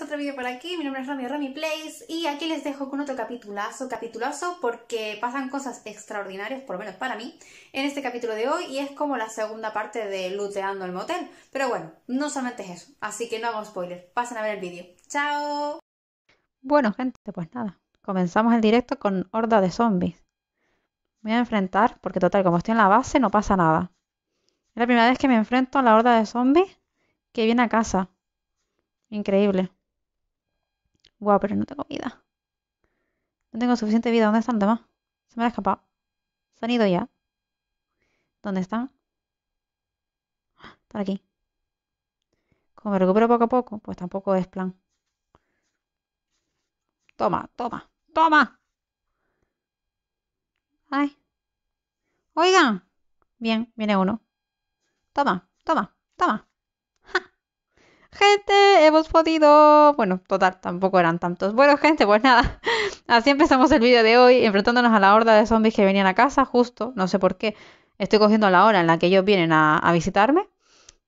a otro vídeo por aquí. Mi nombre es Romy, Romy Place Y aquí les dejo con otro capitulazo, capitulazo, porque pasan cosas extraordinarias, por lo menos para mí, en este capítulo de hoy. Y es como la segunda parte de Luteando el Motel. Pero bueno, no solamente es eso. Así que no hago spoiler. Pasen a ver el vídeo. ¡Chao! Bueno, gente, pues nada. Comenzamos el directo con horda de zombies. Me voy a enfrentar, porque total, como estoy en la base, no pasa nada. Es la primera vez que me enfrento a la horda de zombies que viene a casa. Increíble. Guau, pero no tengo vida. No tengo suficiente vida. ¿Dónde están demás? Se me ha escapado. Se han ido ya. ¿Dónde están? Están aquí. Como me recupero poco a poco, pues tampoco es plan. Toma, toma, toma. Ay. Oigan. Bien, viene uno. Toma, toma, toma gente, hemos podido... Bueno, total, tampoco eran tantos. Bueno, gente, pues nada. Así empezamos el vídeo de hoy, enfrentándonos a la horda de zombies que venían a casa, justo, no sé por qué. Estoy cogiendo la hora en la que ellos vienen a, visitarme.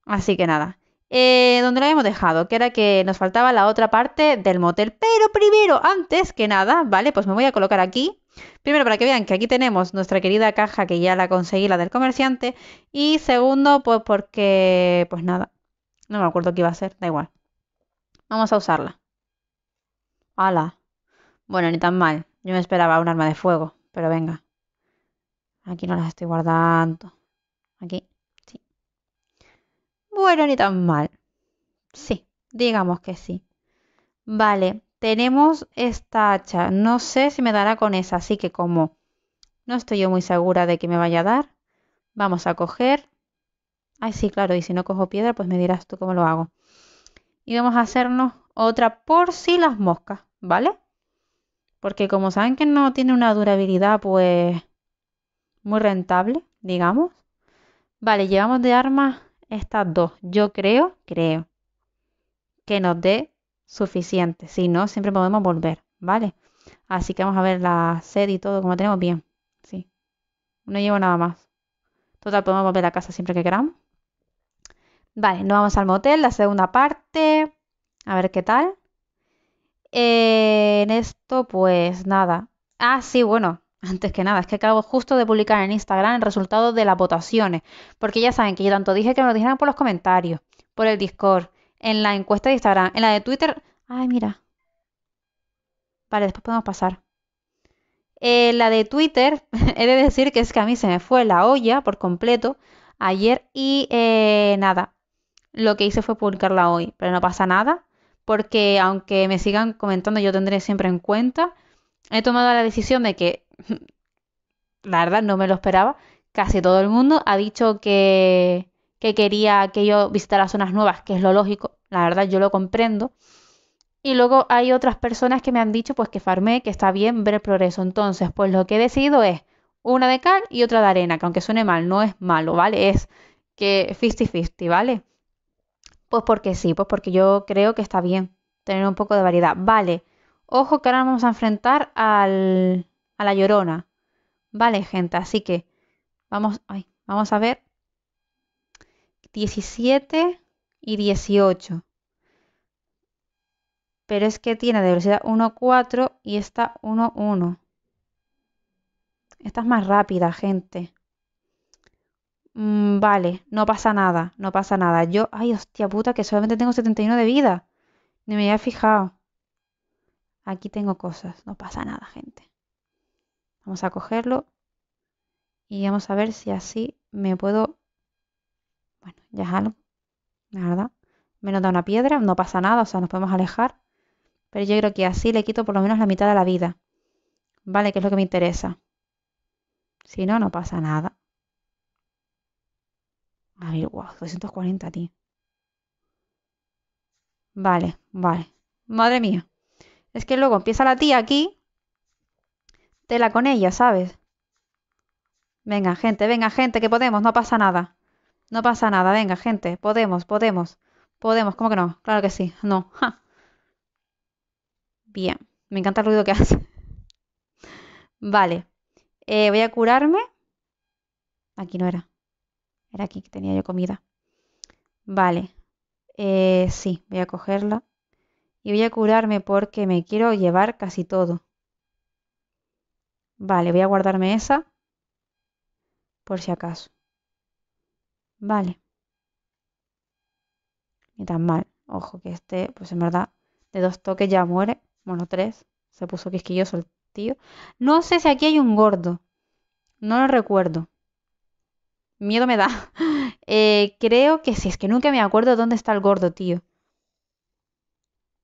Así que nada. Eh, ¿Dónde la lo dejado, que era que nos faltaba la otra parte del motel. Pero primero, antes que nada, ¿vale? Pues me voy a colocar aquí. Primero, para que vean que aquí tenemos nuestra querida caja que ya la conseguí, la del comerciante. Y segundo, pues porque, pues nada, no me acuerdo qué iba a hacer, da igual. Vamos a usarla. ¡Hala! Bueno, ni tan mal. Yo me esperaba un arma de fuego, pero venga. Aquí no las estoy guardando. Aquí, sí. Bueno, ni tan mal. Sí, digamos que sí. Vale, tenemos esta hacha. No sé si me dará con esa, así que como no estoy yo muy segura de que me vaya a dar, vamos a coger Ay, sí, claro, y si no cojo piedra, pues me dirás tú cómo lo hago. Y vamos a hacernos otra por si las moscas, ¿vale? Porque como saben que no tiene una durabilidad, pues muy rentable, digamos. Vale, llevamos de armas estas dos. Yo creo, creo, que nos dé suficiente. Si no, siempre podemos volver, ¿vale? Así que vamos a ver la sed y todo como tenemos bien. Sí. No llevo nada más. Total, podemos volver a casa siempre que queramos. Vale, nos vamos al motel, la segunda parte. A ver qué tal. Eh, en esto, pues nada. Ah, sí, bueno, antes que nada, es que acabo justo de publicar en Instagram el resultado de las votaciones. Porque ya saben que yo tanto dije que me lo dijeran por los comentarios, por el Discord, en la encuesta de Instagram, en la de Twitter. Ay, mira. Vale, después podemos pasar. En eh, la de Twitter, he de decir que es que a mí se me fue la olla por completo ayer y eh, nada, lo que hice fue publicarla hoy, pero no pasa nada, porque aunque me sigan comentando, yo tendré siempre en cuenta. He tomado la decisión de que, la verdad, no me lo esperaba. Casi todo el mundo ha dicho que, quería que yo visitara zonas nuevas, que es lo lógico, la verdad, yo lo comprendo. Y luego hay otras personas que me han dicho pues que farmé, que está bien ver el progreso. Entonces, pues lo que he decidido es una de cal y otra de arena, que aunque suene mal, no es malo, ¿vale? Es que 50-50, ¿vale? Pues porque sí, pues porque yo creo que está bien tener un poco de variedad. Vale, ojo que ahora vamos a enfrentar al, a la llorona. Vale, gente, así que vamos, vamos a ver 17 y 18. Pero es que tiene de velocidad 1.4 y esta 1.1. Esta es más rápida, gente. Mm, vale, no pasa nada, no pasa nada. Yo, ay, hostia puta, que solamente tengo 71 de vida. Ni me había fijado. Aquí tengo cosas, no pasa nada, gente. Vamos a cogerlo y vamos a ver si así me puedo... Bueno, ya es algo, la Me nos da una piedra, no pasa nada, o sea, nos podemos alejar. Pero yo creo que así le quito por lo menos la mitad de la vida. Vale, que es lo que me interesa. Si no, no pasa nada. A ver, 240, tío. Vale, vale. Madre mía. Es que luego empieza la tía aquí. Tela con ella, ¿sabes? Venga, gente, venga, gente, que podemos, no pasa nada. No pasa nada, venga, gente, podemos, podemos. Podemos, ¿cómo que no? Claro que sí, no. Bien, me encanta el ruido que hace. Vale, eh, voy a curarme. Aquí no era aquí que tenía yo comida. Vale. Eh, sí, voy a cogerla. Y voy a curarme porque me quiero llevar casi todo. Vale, voy a guardarme esa. Por si acaso. Vale. Ni tan mal. Ojo que este, pues en verdad, de dos toques ya muere. Bueno, tres. Se puso quisquilloso el tío. No sé si aquí hay un gordo. No lo recuerdo miedo me da. Eh, creo que sí, es que nunca me acuerdo dónde está el gordo, tío.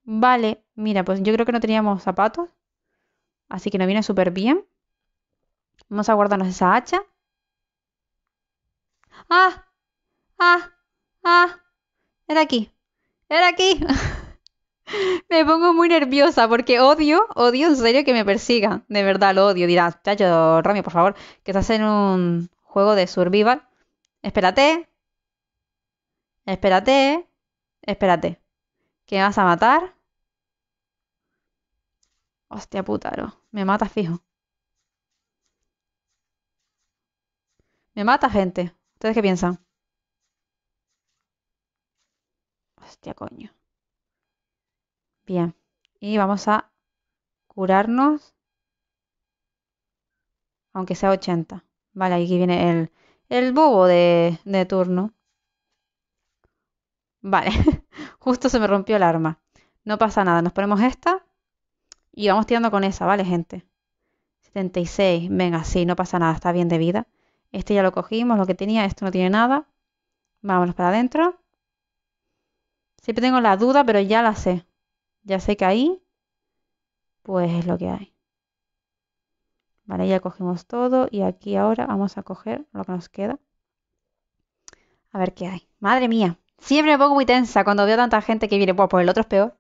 Vale, mira, pues yo creo que no teníamos zapatos. Así que no viene súper bien. Vamos a guardarnos esa hacha. ¡Ah! ¡Ah! ¡Ah! Era aquí. Era aquí. me pongo muy nerviosa porque odio, odio en serio que me persiga, De verdad, lo odio. Dirás, chacho, Ramiro, por favor, que estás en un Juego de survival. Espérate. Espérate. Espérate. ¿Qué vas a matar? Hostia putaro Me mata fijo. Me mata gente. ¿Ustedes qué piensan? Hostia, coño. Bien. Y vamos a curarnos. Aunque sea 80. Vale, aquí viene el, el bobo de, de turno. Vale, justo se me rompió el arma. No pasa nada, nos ponemos esta y vamos tirando con esa, ¿vale, gente? 76, venga, sí, no pasa nada, está bien de vida. Este ya lo cogimos, lo que tenía, esto no tiene nada. Vámonos para adentro. Siempre tengo la duda, pero ya la sé. Ya sé que ahí, pues es lo que hay. Vale, ya cogimos todo y aquí ahora vamos a coger lo que nos queda. A ver qué hay. Madre mía, siempre me pongo muy tensa cuando veo tanta gente que viene. Bueno, pues el otro es peor.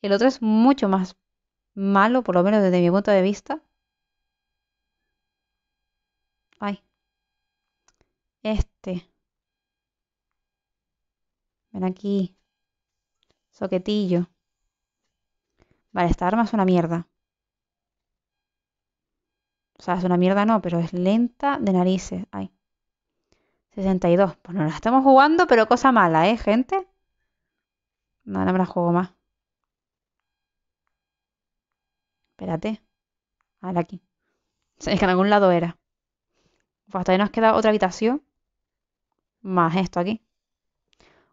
El otro es mucho más malo, por lo menos desde mi punto de vista. Ay. Este. Ven aquí. Soquetillo. Vale, esta arma es una mierda. O sea, es una mierda, no, pero es lenta de narices. Ay. 62. Pues no la estamos jugando, pero cosa mala, ¿eh, gente? No, no me la juego más. Espérate. A ver aquí. Es que en algún lado era. Pues todavía nos queda otra habitación. Más esto aquí.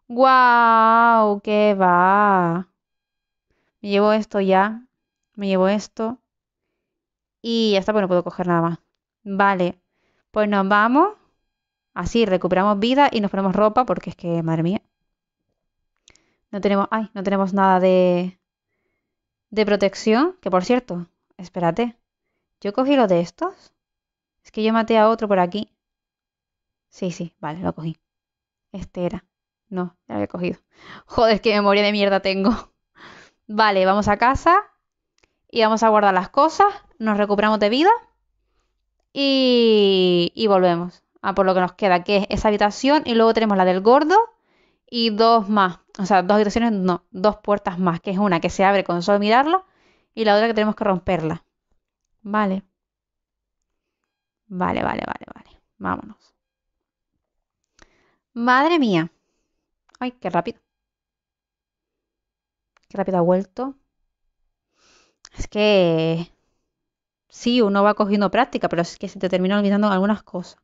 ¡Guau! ¡Qué va! Me llevo esto ya. Me llevo esto. Y ya está, pues no puedo coger nada más. Vale, pues nos vamos. Así recuperamos vida y nos ponemos ropa porque es que, madre mía. No tenemos, ay, no tenemos nada de, de protección. Que por cierto, espérate. ¿Yo cogí lo de estos? Es que yo maté a otro por aquí. Sí, sí, vale, lo cogí. Este era. No, ya lo había cogido. Joder, qué memoria de mierda tengo. Vale, vamos a casa y vamos a guardar las cosas, nos recuperamos de vida y, y volvemos a ah, por lo que nos queda, que es esa habitación y luego tenemos la del gordo y dos más, o sea, dos habitaciones, no, dos puertas más, que es una que se abre con solo mirarla y la otra que tenemos que romperla. Vale. Vale, vale, vale, vale. Vámonos. Madre mía. Ay, qué rápido. Qué rápido ha vuelto es que sí, uno va cogiendo práctica, pero es que se te termina olvidando algunas cosas.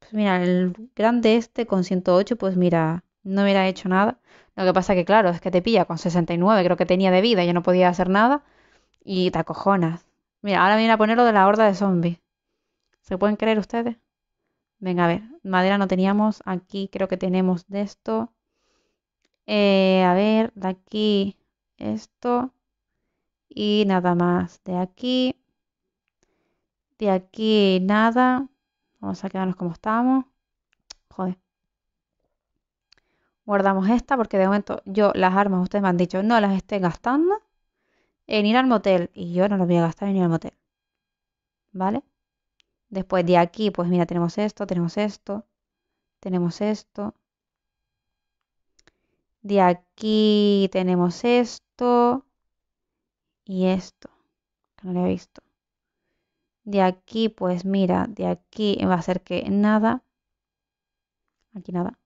Pues mira, el grande este con 108, pues mira, no hubiera hecho nada. Lo que pasa que, claro, es que te pilla con 69, creo que tenía de vida, yo no podía hacer nada. Y te acojonas. Mira, ahora viene a poner lo de la horda de zombies. ¿Se pueden creer ustedes? Venga, a ver. Madera no teníamos. Aquí creo que tenemos de esto. Eh, a ver, de aquí esto y nada más de aquí. De aquí nada. Vamos a quedarnos como estamos. Joder. Guardamos esta porque de momento yo las armas, ustedes me han dicho, no las esté gastando en ir al motel. Y yo no las voy a gastar en ir al motel. ¿Vale? Después de aquí, pues mira, tenemos esto, tenemos esto, tenemos esto. De aquí tenemos esto y esto, que no le he visto. De aquí, pues mira, de aquí va a ser que nada. Aquí nada.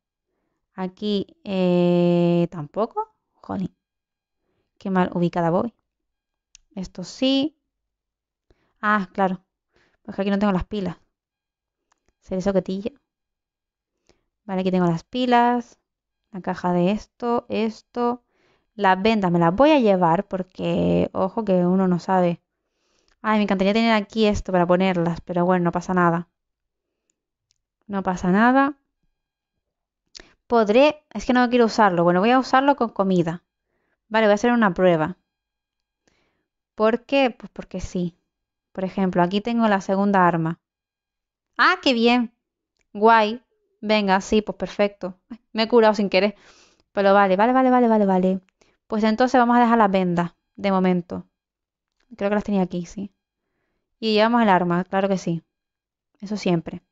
Aquí eh, tampoco. Jolín. Qué mal ubicada voy. Esto sí. Ah, claro. Pues aquí no tengo las pilas. Seré soquetilla. Vale, aquí tengo las pilas. La caja de esto, esto. Las vendas me las voy a llevar porque, ojo, que uno no sabe. Ay, me encantaría tener aquí esto para ponerlas, pero bueno, no pasa nada. No pasa nada. Podré, es que no quiero usarlo. Bueno, voy a usarlo con comida. Vale, voy a hacer una prueba. ¿Por qué? Pues porque sí. Por ejemplo, aquí tengo la segunda arma. ¡Ah, qué bien! Guay. Venga, sí, pues perfecto. me he curado sin querer. Pero vale, vale, vale, vale, vale, vale. Pues entonces vamos a dejar las vendas, de momento. Creo que las tenía aquí, sí. Y llevamos el arma, claro que sí. Eso siempre.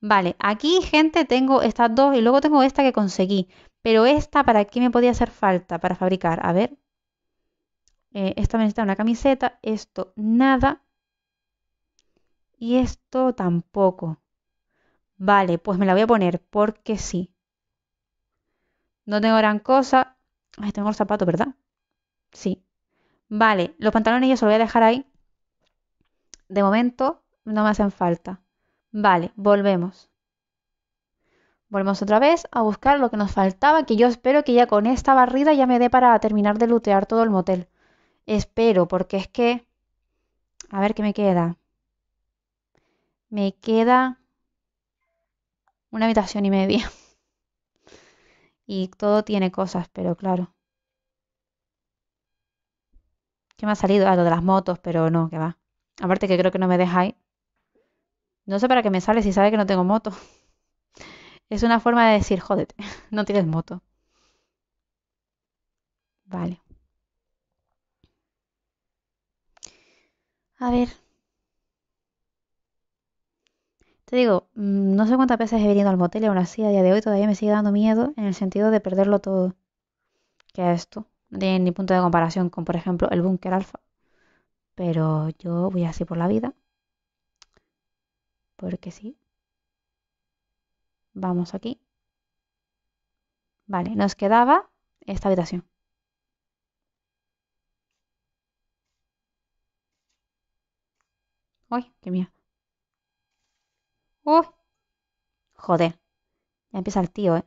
Vale, aquí, gente, tengo estas dos y luego tengo esta que conseguí. Pero esta, ¿para qué me podía hacer falta para fabricar? A ver. Eh, esta me necesita una camiseta, esto nada. Y esto tampoco. Vale, pues me la voy a poner porque sí. No tengo gran cosa. Ahí tengo el zapato, ¿verdad? Sí. Vale, los pantalones yo se los voy a dejar ahí. De momento no me hacen falta. Vale, volvemos. Volvemos otra vez a buscar lo que nos faltaba, que yo espero que ya con esta barrida ya me dé para terminar de lootear todo el motel. Espero, porque es que... A ver qué me queda. Me queda una habitación y media. Y todo tiene cosas, pero claro. ¿Qué me ha salido? Ah, lo de las motos, pero no, que va. Aparte que creo que no me ahí. No sé para qué me sale si sabe que no tengo moto. Es una forma de decir, jódete, no tienes moto. Vale. A ver. digo, mm, no sé cuántas veces he venido al motel y aún así a día de hoy todavía me sigue dando miedo en el sentido de perderlo todo. Que es esto. No ni punto de comparación con, por ejemplo, el búnker alfa. Pero yo voy así por la vida. Porque sí. Vamos aquí. Vale, nos quedaba esta habitación. Uy, qué mía. ¡Uy! Uh. joder. Ya empieza el tío, ¿eh?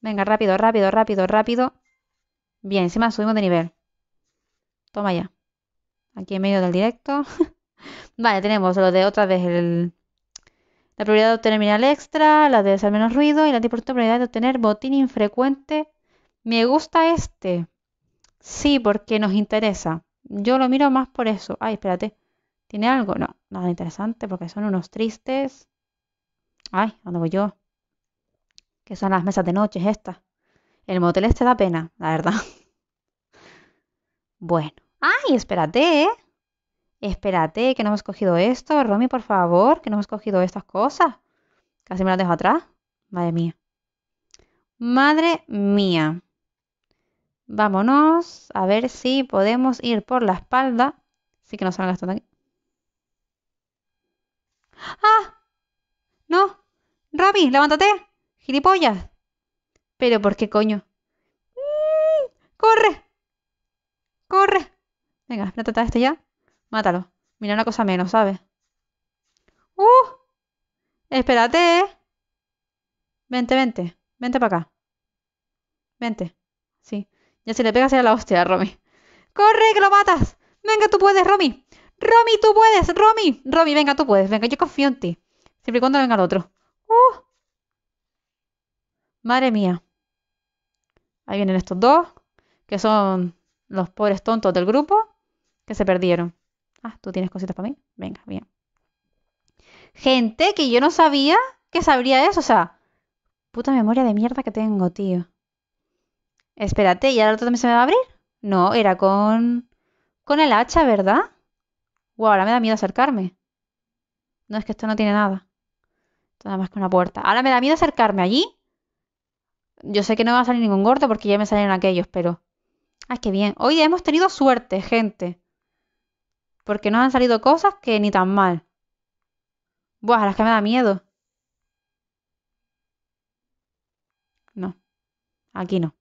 Venga, rápido, rápido, rápido, rápido. Bien, encima subimos de nivel. Toma ya. Aquí en medio del directo. vale, tenemos lo de otra vez el... La prioridad de obtener mineral extra, la de hacer menos ruido y la oportunidad de obtener botín infrecuente. Me gusta este. Sí, porque nos interesa. Yo lo miro más por eso. Ay, espérate. ¿Tiene algo? No, nada interesante porque son unos tristes. Ay, ¿dónde voy yo? Que son las mesas de noche estas? El motel este da pena, la verdad. Bueno. ¡Ay, espérate! ¿eh? Espérate, que no hemos cogido esto. Romy, por favor, que no hemos cogido estas cosas. Casi me las dejo atrás. Madre mía. Madre mía. Vámonos a ver si podemos ir por la espalda. Sí que nos salga esto ¡Ah! ¡No! ¡Rami, levántate! ¡Gilipollas! ¿Pero por qué coño? Mm, ¡Corre! ¡Corre! Venga, no te este ya. Mátalo. Mira una cosa menos, ¿sabes? ¡Uh! Espérate, Vente, vente. Vente para acá. Vente. Sí. Ya si le pegas a la hostia, Romy. ¡Corre, que lo matas! ¡Venga, tú puedes, Romy! Romy, tú puedes, Romy, Romy, venga, tú puedes, venga, yo confío en ti. Siempre y cuando venga el otro. Uh. Madre mía. Ahí vienen estos dos, que son los pobres tontos del grupo, que se perdieron. Ah, tú tienes cositas para mí. Venga, bien. Gente que yo no sabía que sabría eso, o sea, puta memoria de mierda que tengo, tío. Espérate, ¿y ahora el otro también se me va a abrir? No, era con. con el hacha, ¿verdad? Wow, ahora me da miedo acercarme. No, es que esto no tiene nada. nada más que una puerta. Ahora me da miedo acercarme allí. Yo sé que no va a salir ningún gordo porque ya me salieron aquellos, pero... Ay, qué bien. Hoy hemos tenido suerte, gente. Porque nos han salido cosas que ni tan mal. Buah, a las que me da miedo. No. Aquí no.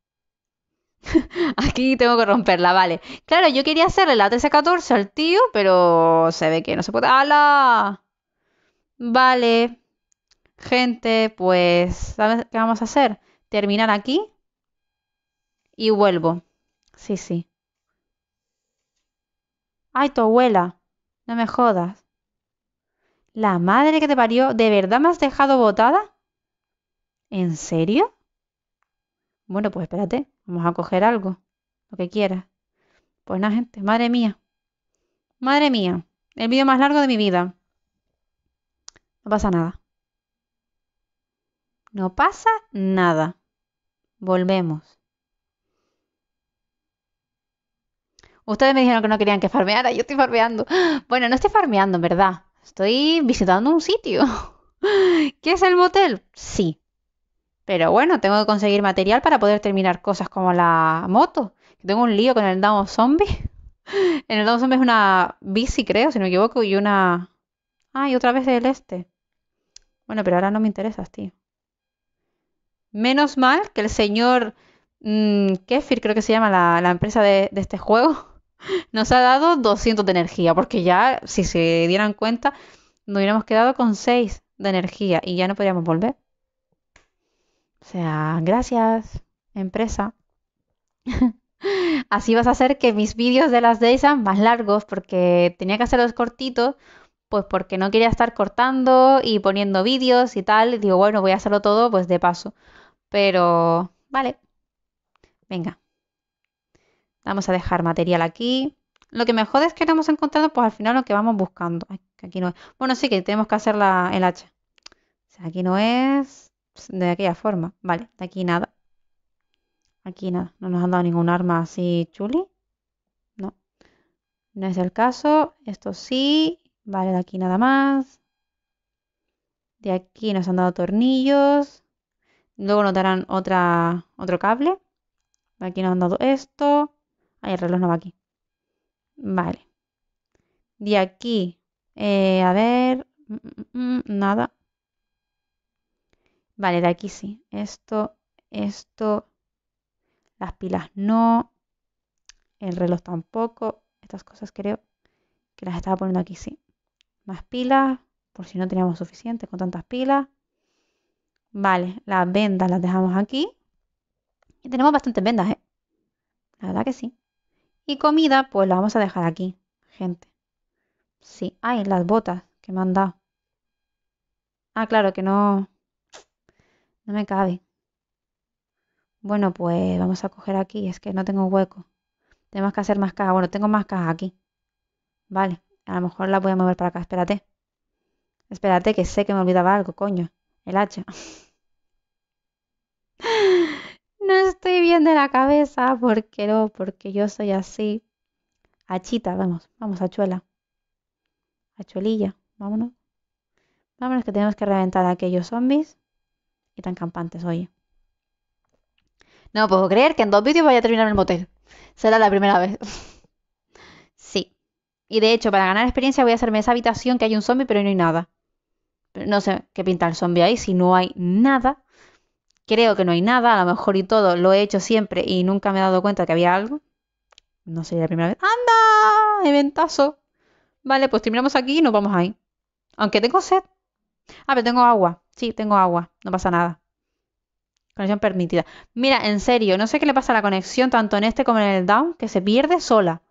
Aquí tengo que romperla, vale. Claro, yo quería hacerle la 13-14 al tío, pero se ve que no se puede. ¡Hala! Vale. Gente, pues, ¿sabes qué vamos a hacer? Terminar aquí y vuelvo. Sí, sí. Ay, tu abuela. No me jodas. La madre que te parió, ¿de verdad me has dejado botada? ¿En serio? Bueno, pues espérate. Vamos a coger algo, lo que quieras. Pues nada, gente, madre mía. Madre mía, el vídeo más largo de mi vida. No pasa nada. No pasa nada. Volvemos. Ustedes me dijeron que no querían que farmeara, yo estoy farmeando. Bueno, no estoy farmeando, en verdad. Estoy visitando un sitio. ¿Qué es el motel? Sí, pero bueno, tengo que conseguir material para poder terminar cosas como la moto. Tengo un lío con el Damos Zombie. en el Damo Zombie es una bici, creo, si no me equivoco, y una... Ah, y otra vez del este. Bueno, pero ahora no me interesas, tío. Menos mal que el señor mm, Kefir, creo que se llama la, empresa de, de este juego, nos ha dado 200 de energía, porque ya, si se dieran cuenta, nos hubiéramos quedado con 6 de energía y ya no podríamos volver. O sea, gracias, empresa. Así vas a hacer que mis vídeos de las days sean más largos porque tenía que hacerlos cortitos, pues porque no quería estar cortando y poniendo vídeos y tal. Y digo, bueno, voy a hacerlo todo pues de paso. Pero, vale. Venga. Vamos a dejar material aquí. Lo que mejor es que no hemos encontrado pues al final lo que vamos buscando. aquí no es. Bueno, sí que tenemos que hacer el H. aquí no es. Pues, de aquella forma. Vale, de aquí nada. Aquí nada. No nos han dado ningún arma así chuli. No. No es el caso. Esto sí. Vale, de aquí nada más. De aquí nos han dado tornillos. Luego nos darán otra, otro cable. De aquí nos han dado esto. Ahí el reloj no va aquí. Vale. De aquí. Eh, a ver. Mm, mm, mm, nada. Vale, de aquí sí. Esto, esto, las pilas no, el reloj tampoco. Estas cosas creo que las estaba poniendo aquí sí. Más pilas, por si no teníamos suficiente con tantas pilas. Vale, las vendas las dejamos aquí. Y tenemos bastantes vendas, ¿eh? La verdad que sí. Y comida, pues la vamos a dejar aquí, gente. Sí. hay las botas que me han dado. Ah, claro, que no... No me cabe. Bueno, pues vamos a coger aquí. Es que no tengo hueco. Tenemos que hacer más cajas. Bueno, tengo más cajas aquí. Vale. A lo mejor la voy a mover para acá. Espérate. Espérate, que sé que me olvidaba algo, coño. El hacha. no estoy bien de la cabeza. ¿Por qué no? Porque yo soy así. Hachita, vamos. Vamos, hachuela. Hachuelilla. Vámonos. Vámonos, que tenemos que reventar a aquellos zombies y tan campantes, oye. No puedo creer que en dos vídeos vaya a terminar el motel. Será la primera vez. sí. Y de hecho, para ganar experiencia voy a hacerme esa habitación que hay un zombie, pero no hay nada. No sé qué pinta el zombie ahí, si no hay nada. Creo que no hay nada, a lo mejor y todo lo he hecho siempre y nunca me he dado cuenta que había algo. No sería la primera vez. ¡Anda! ¡Eventazo! Vale, pues terminamos aquí y nos vamos ahí. Aunque tengo sed. Ah, pero tengo agua. Sí, tengo agua, no pasa nada. Conexión permitida. Mira, en serio, no sé qué le pasa a la conexión tanto en este como en el down, que se pierde sola.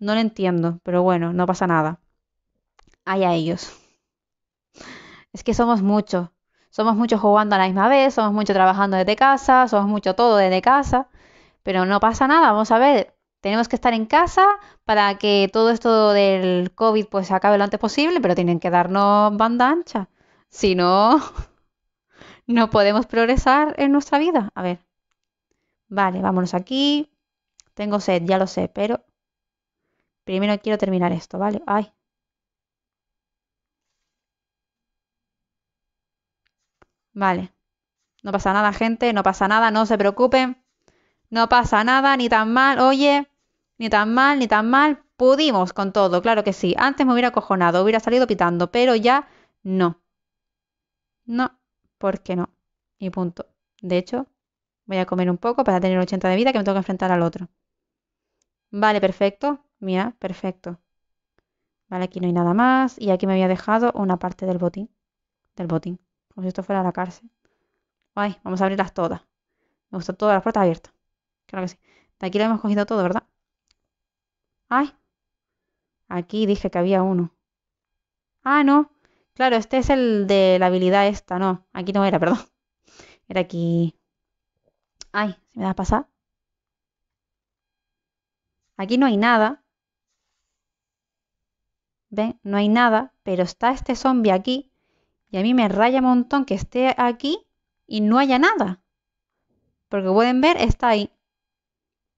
No lo entiendo, pero bueno, no pasa nada. Hay a ellos. Es que somos muchos. Somos muchos jugando a la misma vez, somos muchos trabajando desde casa, somos mucho todo desde casa. Pero no pasa nada, vamos a ver. Tenemos que estar en casa para que todo esto del COVID pues acabe lo antes posible, pero tienen que darnos banda ancha. Si no, no podemos progresar en nuestra vida. A ver. Vale, vámonos aquí. Tengo sed, ya lo sé, pero primero quiero terminar esto, ¿vale? Ay. Vale. No pasa nada, gente, no pasa nada, no se preocupen. No pasa nada, ni tan mal, oye, ni tan mal, ni tan mal. Pudimos con todo, claro que sí. Antes me hubiera acojonado, hubiera salido pitando, pero ya no. No, ¿por qué no. Y punto. De hecho, voy a comer un poco para tener 80 de vida que me tengo que enfrentar al otro. Vale, perfecto. Mira, perfecto. Vale, aquí no hay nada más. Y aquí me había dejado una parte del botín. Del botín. Como si esto fuera la cárcel. Ay, vamos a abrirlas todas. Me gustan todas las puertas abiertas. Claro que sí. De aquí lo hemos cogido todo, ¿verdad? Ay. Aquí dije que había uno. Ah, no. Claro, este es el de la habilidad esta, no. Aquí no era, perdón. Era aquí. Ay, ¿se me da a pasar? Aquí no hay nada. ¿Ven? No hay nada, pero está este zombie aquí. Y a mí me raya un montón que esté aquí y no haya nada. Porque pueden ver, está ahí.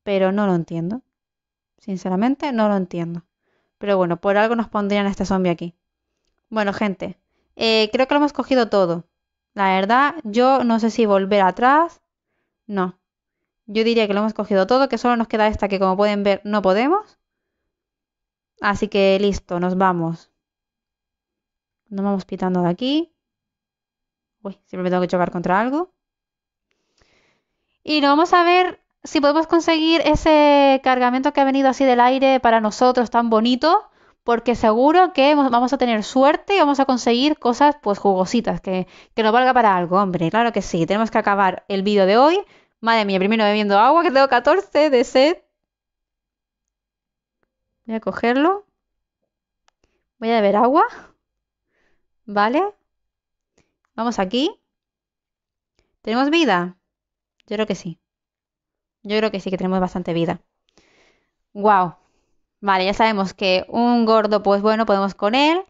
Pero no lo entiendo. Sinceramente, no lo entiendo. Pero bueno, por algo nos pondrían este zombie aquí. Bueno, gente, eh, creo que lo hemos cogido todo. La verdad, yo no sé si volver atrás. No. Yo diría que lo hemos cogido todo, que solo nos queda esta que como pueden ver no podemos. Así que listo, nos vamos. Nos vamos pitando de aquí. Uy, siempre me tengo que chocar contra algo. Y nos vamos a ver si podemos conseguir ese cargamento que ha venido así del aire para nosotros tan bonito porque seguro que vamos a tener suerte y vamos a conseguir cosas pues jugositas, que, que nos valga para algo, hombre, claro que sí, tenemos que acabar el vídeo de hoy. Madre mía, primero bebiendo agua, que tengo 14 de sed. Voy a cogerlo. Voy a beber agua. ¿Vale? Vamos aquí. ¿Tenemos vida? Yo creo que sí. Yo creo que sí que tenemos bastante vida. Guau. Vale, ya sabemos que un gordo, pues bueno, podemos con él.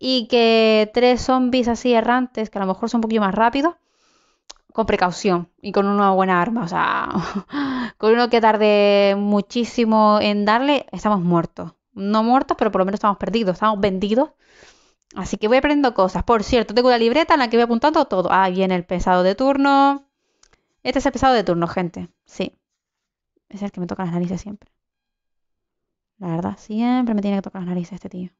Y que tres zombies así errantes, que a lo mejor son un poquito más rápidos, con precaución y con una buena arma. O sea, con uno que tarde muchísimo en darle, estamos muertos. No muertos, pero por lo menos estamos perdidos, estamos vendidos. Así que voy aprendiendo cosas. Por cierto, tengo una libreta en la que voy apuntando todo. Ah, viene el pesado de turno. Este es el pesado de turno, gente. Sí. Es el que me toca las narices siempre. La verdad, siempre me tiene que tocar las narices este tío.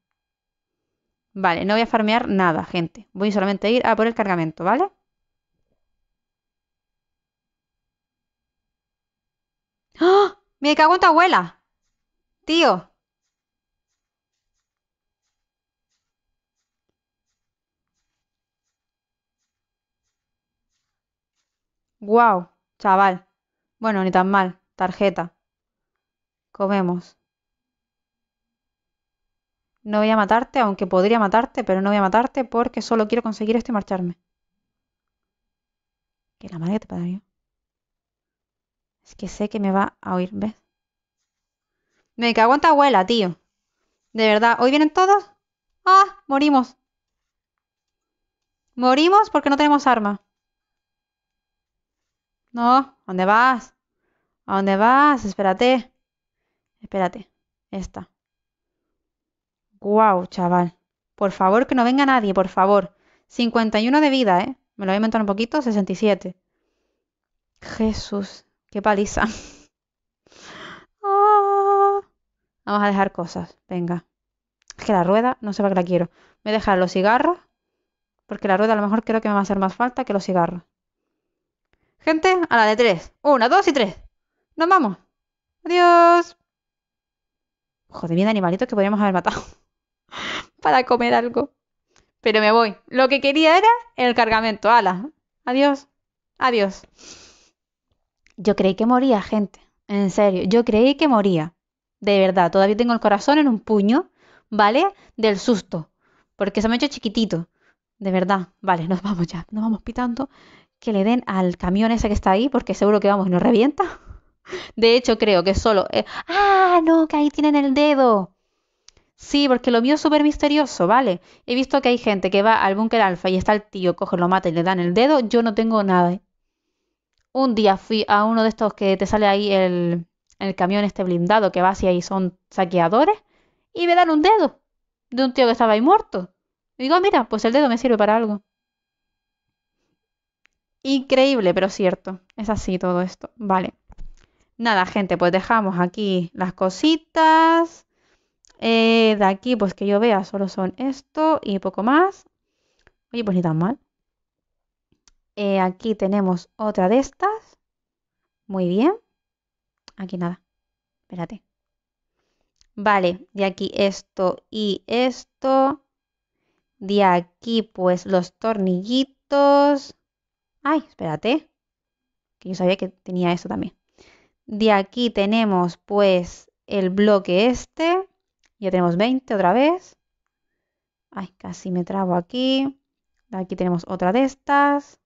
Vale, no voy a farmear nada, gente. Voy solamente a ir a por el cargamento, ¿vale? ¡Ah! ¡Me cago en tu abuela! Tío. ¡Guau, chaval. Bueno, ni tan mal. Tarjeta. Comemos. No voy a matarte, aunque podría matarte, pero no voy a matarte porque solo quiero conseguir esto y marcharme. Que la madre te parió. Es que sé que me va a oír, ¿ves? Me cago en tu abuela, tío. De verdad, ¿hoy vienen todos? ¡Ah! Morimos. Morimos porque no tenemos arma. No, ¿a dónde vas? ¿A dónde vas? Espérate. Espérate. Esta. Guau, chaval. Por favor, que no venga nadie, por favor. 51 de vida, ¿eh? Me lo voy a inventar un poquito, 67. Jesús, qué paliza. Ah. Vamos a dejar cosas, venga. Es que la rueda, no sé para qué la quiero. Voy a dejar los cigarros, porque la rueda a lo mejor creo que me va a hacer más falta que los cigarros. Gente, a la de tres. Una, dos y tres. Nos vamos. Adiós. Joder, bien animalitos que podríamos haber matado. para comer algo. Pero me voy. Lo que quería era el cargamento. Ala. Adiós. Adiós. Yo creí que moría, gente. En serio. Yo creí que moría. De verdad. Todavía tengo el corazón en un puño, ¿vale? Del susto. Porque se me ha hecho chiquitito. De verdad. Vale, nos vamos ya. Nos vamos pitando. Que le den al camión ese que está ahí, porque seguro que vamos y nos revienta. De hecho, creo que solo. Eh, ¡Ah! No, que ahí tienen el dedo. Sí, porque lo mío es súper misterioso, ¿vale? He visto que hay gente que va al búnker alfa y está el tío, coge, lo mata y le dan el dedo. Yo no tengo nada. ¿eh? Un día fui a uno de estos que te sale ahí el, el camión este blindado que va hacia ahí, son saqueadores, y me dan un dedo de un tío que estaba ahí muerto. digo, ah, mira, pues el dedo me sirve para algo. Increíble, pero cierto. Es así todo esto. Vale. Nada, gente, pues dejamos aquí las cositas. Eh, de aquí, pues que yo vea, solo son esto y poco más. Oye, pues ni tan mal. Eh, aquí tenemos otra de estas. Muy bien. Aquí nada. Espérate. Vale, de aquí esto y esto. De aquí, pues, los tornillitos. Ay, espérate. Que yo sabía que tenía esto también. De aquí tenemos, pues, el bloque este. Ya tenemos 20 otra vez. Ay, casi me trabo aquí. Aquí tenemos otra de estas.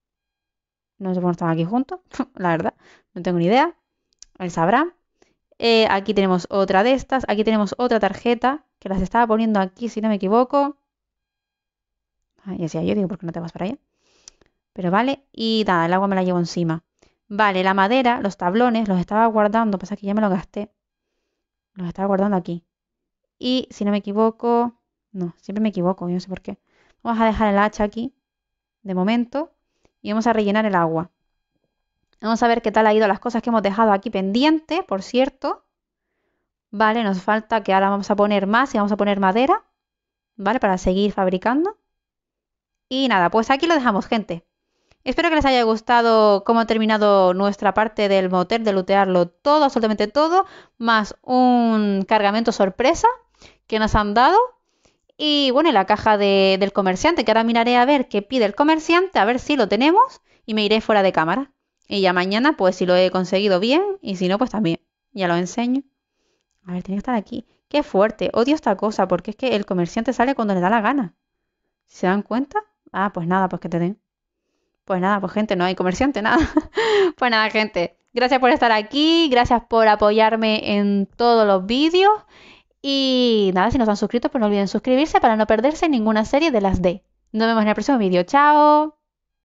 No sé cómo están aquí juntos, la verdad. No tengo ni idea. Él sabrá. Eh, aquí tenemos otra de estas. Aquí tenemos otra tarjeta que las estaba poniendo aquí, si no me equivoco. Ay, decía yo, digo, ¿por qué no te vas para allá? Pero vale, y nada, el agua me la llevo encima. Vale, la madera, los tablones, los estaba guardando. Pasa que ya me lo gasté. Los estaba guardando aquí. Y si no me equivoco, no, siempre me equivoco, yo no sé por qué. Vamos a dejar el hacha aquí, de momento, y vamos a rellenar el agua. Vamos a ver qué tal ha ido las cosas que hemos dejado aquí pendiente, por cierto. Vale, nos falta que ahora vamos a poner más y vamos a poner madera, ¿vale? Para seguir fabricando. Y nada, pues aquí lo dejamos, gente. Espero que les haya gustado cómo ha terminado nuestra parte del motel, de lutearlo todo, absolutamente todo, más un cargamento sorpresa que nos han dado. Y bueno, la caja del comerciante, que ahora miraré a ver qué pide el comerciante, a ver si lo tenemos y me iré fuera de cámara. Y ya mañana, pues si lo he conseguido bien y si no, pues también, ya lo enseño. A ver, tiene que estar aquí. Qué fuerte, odio esta cosa porque es que el comerciante sale cuando le da la gana. ¿Se dan cuenta? Ah, pues nada, pues que te den. Pues nada, pues gente, no hay comerciante, nada. pues nada, gente. Gracias por estar aquí, gracias por apoyarme en todos los vídeos. Y nada, si no están suscritos, pues no olviden suscribirse para no perderse ninguna serie de las D. Nos vemos en el próximo vídeo. ¡Chao!